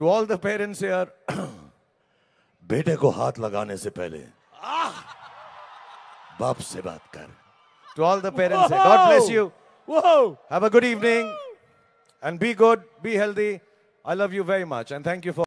to all the parents यार बेटे को हाथ लगाने से पहले बाप से बात कर to all the parents God bless you have a good evening and be good be healthy I love you very much and thank you for